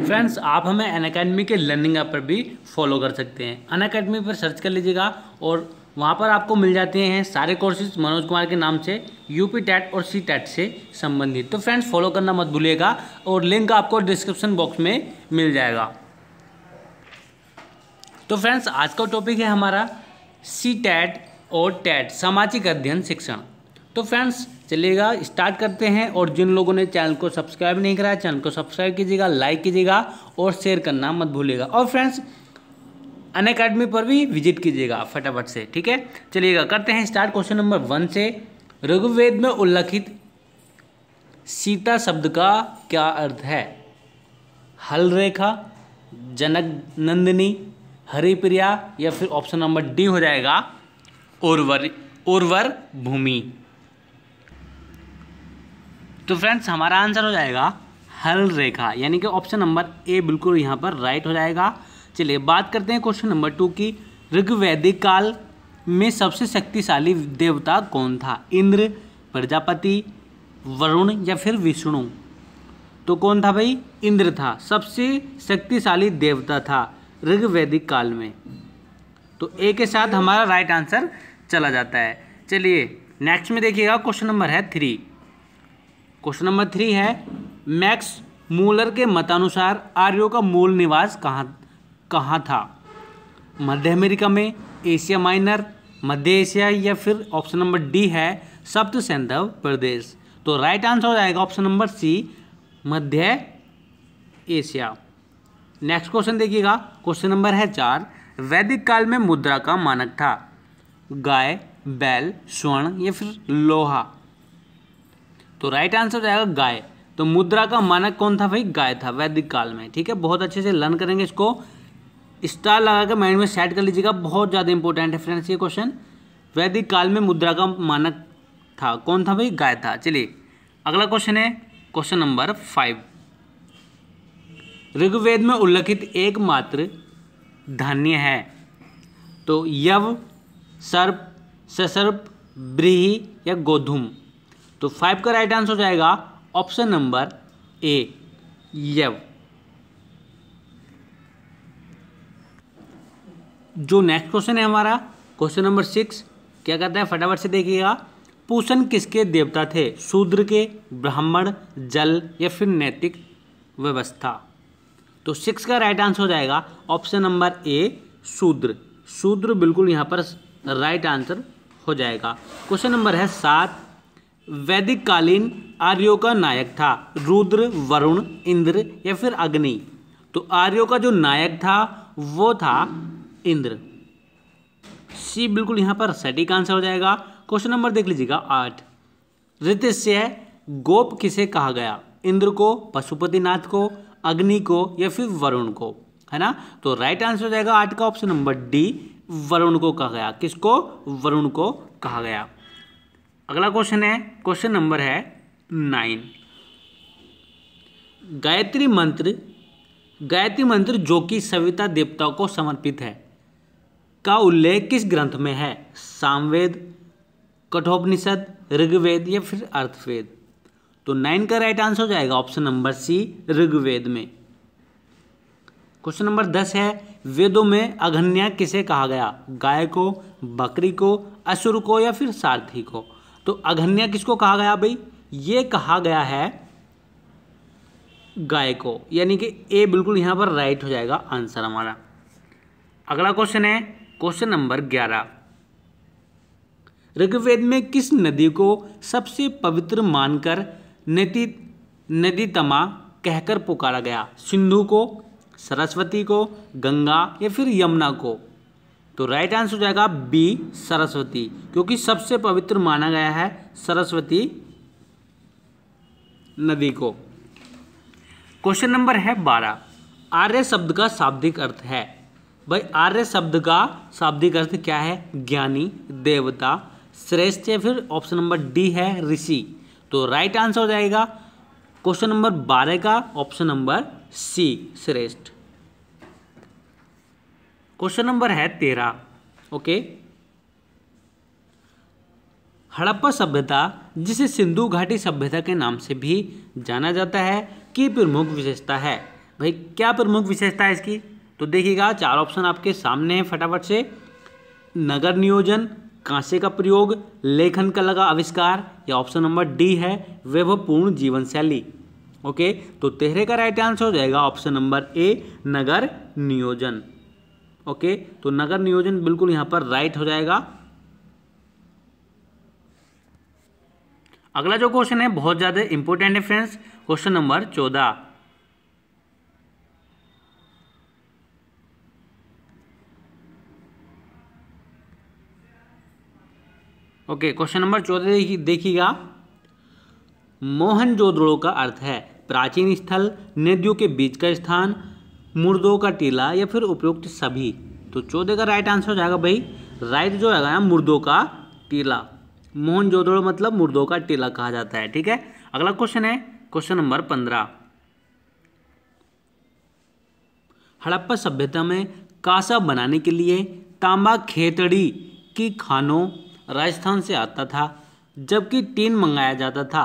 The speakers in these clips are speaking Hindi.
फ्रेंड्स आप हमें अन अकेडमी के लर्निंग ऐप पर भी फॉलो कर सकते हैं अन अकेडमी पर सर्च कर लीजिएगा और वहाँ पर आपको मिल जाते हैं सारे कोर्सेज मनोज कुमार के नाम से यूपी टैट और सी टैट से संबंधित तो फ्रेंड्स फॉलो करना मत भूलिएगा और लिंक आपको डिस्क्रिप्शन बॉक्स में मिल जाएगा तो फ्रेंड्स आज का टॉपिक है हमारा सी टैट और टैट सामाजिक अध्ययन शिक्षण तो फ्रेंड्स चलिएगा स्टार्ट करते हैं और जिन लोगों ने चैनल को सब्सक्राइब नहीं कराया चैनल को सब्सक्राइब कीजिएगा लाइक कीजिएगा और शेयर करना मत भूलिएगा और फ्रेंड्स अन अकेडमी पर भी विजिट कीजिएगा फटाफट से ठीक है चलिएगा करते हैं स्टार्ट क्वेश्चन नंबर वन से ऋग्वेद में उल्लिखित सीता शब्द का क्या अर्थ है हल रेखा जनक नंदिनी हरिप्रिया या फिर ऑप्शन नंबर डी हो जाएगा उर्वर उर्वर भूमि तो फ्रेंड्स हमारा आंसर हो जाएगा हल रेखा यानी कि ऑप्शन नंबर ए बिल्कुल यहाँ पर राइट हो जाएगा चलिए बात करते हैं क्वेश्चन नंबर टू की ऋग्वैदिक काल में सबसे शक्तिशाली देवता कौन था इंद्र प्रजापति वरुण या फिर विष्णु तो कौन था भाई इंद्र था सबसे शक्तिशाली देवता था ऋग्वैदिक काल में तो ए के साथ हमारा राइट आंसर चला जाता है चलिए नेक्स्ट में देखिएगा क्वेश्चन नंबर है थ्री क्वेश्चन नंबर थ्री है मैक्स मूलर के मतानुसार आर्यो का मूल निवास कहाँ कहाँ था मध्य अमेरिका में एशिया माइनर मध्य एशिया या फिर ऑप्शन नंबर डी है सप्त सैंधव प्रदेश तो राइट आंसर हो जाएगा ऑप्शन नंबर सी मध्य एशिया नेक्स्ट क्वेश्चन देखिएगा क्वेश्चन नंबर है चार वैदिक काल में मुद्रा का मानक था गाय बैल स्वर्ण या फिर लोहा तो राइट आंसर जाएगा गाय तो मुद्रा का मानक कौन था भाई गाय था वैदिक काल में ठीक है बहुत अच्छे से लर्न करेंगे इसको स्टार लगा के माइंड में सेट कर लीजिएगा बहुत ज़्यादा इंपॉर्टेंट है फ्रेंड्स ये क्वेश्चन वैदिक काल में मुद्रा का मानक था कौन था भाई गाय था चलिए अगला क्वेश्चन है क्वेश्चन नंबर फाइव ऋग्वेद में उल्लिखित एकमात्र धान्य है तो यव सर्प ससर्प ब्रीही या गोधूम तो फाइव का राइट आंसर हो जाएगा ऑप्शन नंबर ए यव जो नेक्स्ट क्वेश्चन है हमारा क्वेश्चन नंबर सिक्स क्या कहता है फटाफट से देखिएगा पूषण किसके देवता थे शूद्र के ब्राह्मण जल या फिर नैतिक व्यवस्था तो सिक्स का राइट आंसर हो जाएगा ऑप्शन नंबर ए शूद्र शूद्र बिल्कुल यहां पर राइट आंसर हो जाएगा क्वेश्चन नंबर है सात वैदिक कालीन आर्यों का नायक था रुद्र वरुण इंद्र या फिर अग्नि तो आर्यों का जो नायक था वो था इंद्र सी बिल्कुल यहाँ पर सटीक आंसर हो जाएगा क्वेश्चन नंबर देख लीजिएगा आठ ऋतस्य गोप किसे कहा गया इंद्र को पशुपतिनाथ को अग्नि को या फिर वरुण को है ना तो राइट आंसर हो जाएगा आठ का ऑप्शन नंबर डी वरुण को कहा गया किसको वरुण को कहा गया अगला क्वेश्चन है क्वेश्चन नंबर है नाइन गायत्री मंत्र गायत्री मंत्र जो कि सविता देवता को समर्पित है का उल्लेख किस ग्रंथ में है सामवेद कठोपनिषद ऋग्वेद या फिर अर्थवेद तो नाइन का राइट आंसर हो जाएगा ऑप्शन नंबर सी ऋग्वेद में क्वेश्चन नंबर दस है वेदों में अघन्या किसे कहा गया गाय को बकरी को असुर को या फिर सारथी को तो अघन्या किसको कहा गया भाई ये कहा गया है गाय को यानी कि ए बिल्कुल यहां पर राइट हो जाएगा आंसर हमारा अगला क्वेश्चन है क्वेश्चन नंबर ग्यारह ऋग्वेद में किस नदी को सबसे पवित्र मानकर नदी नदी तमा कहकर पुकारा गया सिंधु को सरस्वती को गंगा या फिर यमुना को तो राइट आंसर हो जाएगा बी सरस्वती क्योंकि सबसे पवित्र माना गया है सरस्वती नदी को क्वेश्चन नंबर है बारह आर्य शब्द का शाब्दिक अर्थ है भाई आर्य शब्द का शाब्दिक अर्थ क्या है ज्ञानी देवता श्रेष्ठ या फिर ऑप्शन नंबर डी है ऋषि तो राइट आंसर हो जाएगा क्वेश्चन नंबर बारह का ऑप्शन नंबर सी श्रेष्ठ क्वेश्चन नंबर है तेरह ओके हड़प्पा सभ्यता जिसे सिंधु घाटी सभ्यता के नाम से भी जाना जाता है की प्रमुख विशेषता है भाई क्या प्रमुख विशेषता है इसकी तो देखिएगा चार ऑप्शन आपके सामने हैं फटाफट से नगर नियोजन कांसे का प्रयोग लेखन कला का आविष्कार या ऑप्शन नंबर डी है वैभवपूर्ण जीवन शैली ओके तो तेहरे का राइट आंसर हो जाएगा ऑप्शन नंबर ए नगर नियोजन ओके तो नगर नियोजन बिल्कुल यहां पर राइट हो जाएगा अगला जो क्वेश्चन है बहुत ज़्यादा इंपॉर्टेंट है फ्रेंड्स क्वेश्चन नंबर चौदह ओके क्वेश्चन नंबर चौदह देखिएगा मोहन जोदड़ो का अर्थ है प्राचीन स्थल नदियों के बीच का स्थान मुर्दों का टीला या फिर उपयुक्त सभी तो चौदह का राइट आंसर हो जाएगा भाई राइट जो है मुर्दों का टीला मोहन जोदड़ो मतलब मुर्दों का टीला कहा जाता है ठीक है अगला क्वेश्चन है क्वेश्चन नंबर पंद्रह हड़प्पा सभ्यता में कासा बनाने के लिए तांबा खेतड़ी की खानों राजस्थान से आता था जबकि टीन मंगाया जाता था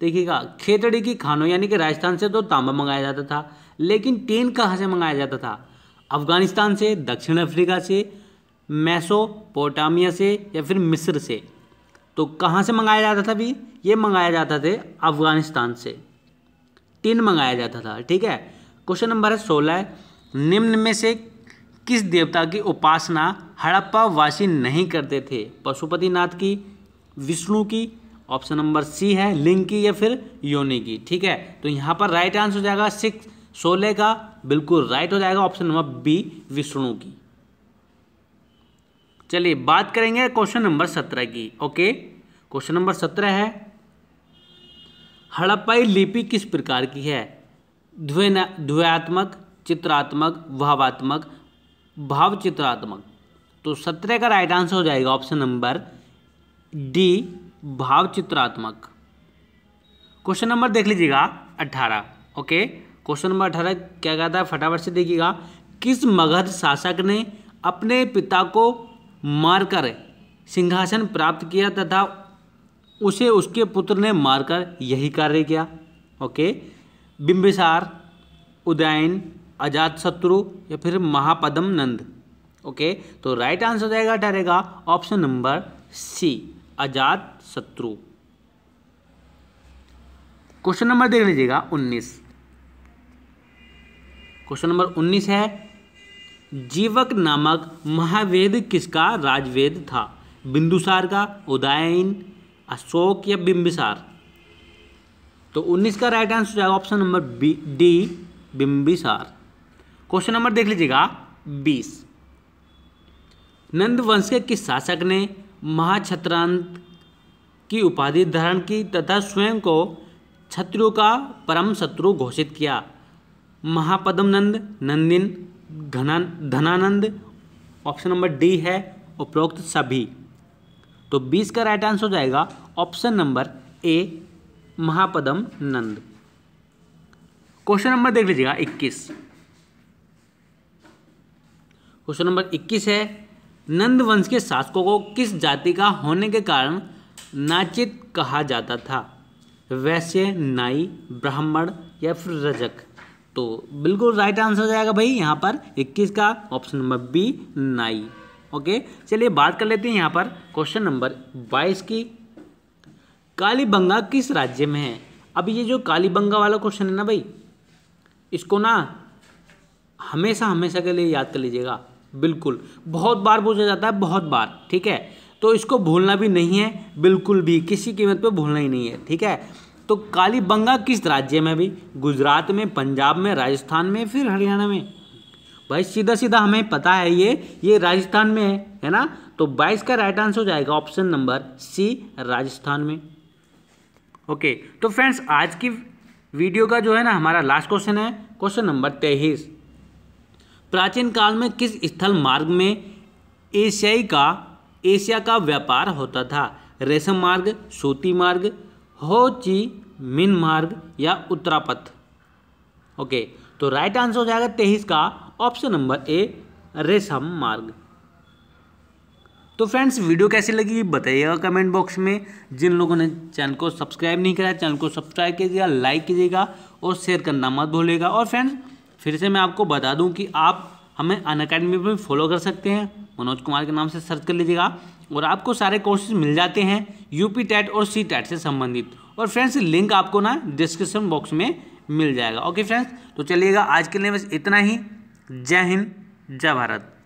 देखिएगा खेतड़ी की खानों यानी कि राजस्थान से तो तांबा मंगाया जाता था लेकिन टेन कहाँ से मंगाया जाता था अफगानिस्तान से दक्षिण अफ्रीका से मैसोपोटामिया से या फिर मिस्र से तो कहाँ से मंगाया जाता था भी ये मंगाया जाता थे अफगानिस्तान से टिन मंगाया जाता था ठीक है क्वेश्चन नंबर है सोलह निम्न में से किस देवता की उपासना हड़प्पा वासी नहीं करते थे पशुपतिनाथ की विष्णु की ऑप्शन नंबर सी है लिंग की या फिर योनि की ठीक है तो यहाँ पर राइट आंसर हो जाएगा सिक्स सोलह का बिल्कुल राइट हो जाएगा ऑप्शन नंबर बी विष्णु की चलिए बात करेंगे क्वेश्चन नंबर सत्रह की ओके क्वेश्चन नंबर सत्रह है हड़प्पाई लिपि किस प्रकार की है द्वयात्मक चित्रात्मक भावात्मक भावचित्रात्मक तो सत्रह का राइट आंसर हो जाएगा ऑप्शन नंबर डी भावचित्रात्मक क्वेश्चन नंबर देख लीजिएगा अट्ठारह ओके क्वेश्चन नंबर अठारह क्या कहता है फटाफट से देखिएगा किस मगध शासक ने अपने पिता को मारकर सिंहासन प्राप्त किया तथा उसे उसके पुत्र ने मारकर यही कार्य किया ओके बिंबिसार उदयन अजात शत्रु या फिर महापदम नंद ओके तो राइट आंसर हो जाएगा अठारह ऑप्शन नंबर सी अजात शत्रु क्वेश्चन नंबर देख लीजिएगा उन्नीस क्वेश्चन नंबर उन्नीस है जीवक नामक महावेद किसका राजवेद था बिंदुसार का उदयन अशोक या बिंबिसार तो उन्नीस का राइट आंसर जाएगा option number B D Bimbisara question number देख लीजिएगा बीस वंश के किस शासक ने महाक्षत्रांत की उपाधि धारण की तथा स्वयं को क्षत्रियों का परम शत्रु घोषित किया महापदम नंद नंदिन घना धनानंद ऑप्शन नंबर डी है उपरोक्त सभी तो बीस का राइट आंसर हो जाएगा option number A Mahapadma Nanda question number देख लीजिएगा इक्कीस क्वेश्चन नंबर इक्कीस है नंद वंश के शासकों को किस जाति का होने के कारण नाचित कहा जाता था वैश्य नाई ब्राह्मण या फिर रजक तो बिल्कुल राइट आंसर हो जाएगा भाई यहाँ पर 21 का ऑप्शन नंबर बी नाई ओके चलिए बात कर लेते हैं यहाँ पर क्वेश्चन नंबर 22 की कालीबंगा किस राज्य में है अब ये जो कालीबंगा वाला क्वेश्चन है ना भाई इसको ना हमेशा हमेशा के लिए याद कर लीजिएगा बिल्कुल बहुत बार पूछा जाता है बहुत बार ठीक है तो इसको भूलना भी नहीं है बिल्कुल भी किसी कीमत पे भूलना ही नहीं है ठीक है तो कालीबंगा किस राज्य में भी गुजरात में पंजाब में राजस्थान में फिर हरियाणा में भाई सीधा सीधा हमें पता है ये ये राजस्थान में है है ना तो 22 का राइट आंसर हो जाएगा ऑप्शन नंबर सी राजस्थान में ओके तो फ्रेंड्स आज की वीडियो का जो है ना हमारा लास्ट क्वेश्चन है क्वेश्चन नंबर तेईस प्राचीन काल में किस स्थल मार्ग में एशियाई का एशिया का व्यापार होता था रेशम मार्ग सूती मार्ग हो ची मिन मार्ग या उत्तरापथ ओके तो राइट आंसर हो जाएगा तेईस का ऑप्शन नंबर ए रेशम मार्ग तो फ्रेंड्स वीडियो कैसी लगी बताइएगा कमेंट बॉक्स में जिन लोगों ने चैनल को सब्सक्राइब नहीं कराया चैनल को सब्सक्राइब कीजिएगा लाइक कीजिएगा और शेयर करना मत भूलिएगा और फ्रेंड्स फिर से मैं आपको बता दूं कि आप हमें अन अकेडमी पर फॉलो कर सकते हैं मनोज कुमार के नाम से सर्च कर लीजिएगा और आपको सारे कोर्सेज मिल जाते हैं यूपी टैट और सी टैट से संबंधित और फ्रेंड्स लिंक आपको ना डिस्क्रिप्शन बॉक्स में मिल जाएगा ओके फ्रेंड्स तो चलिएगा आज के लिए बस इतना ही जय हिंद जय भारत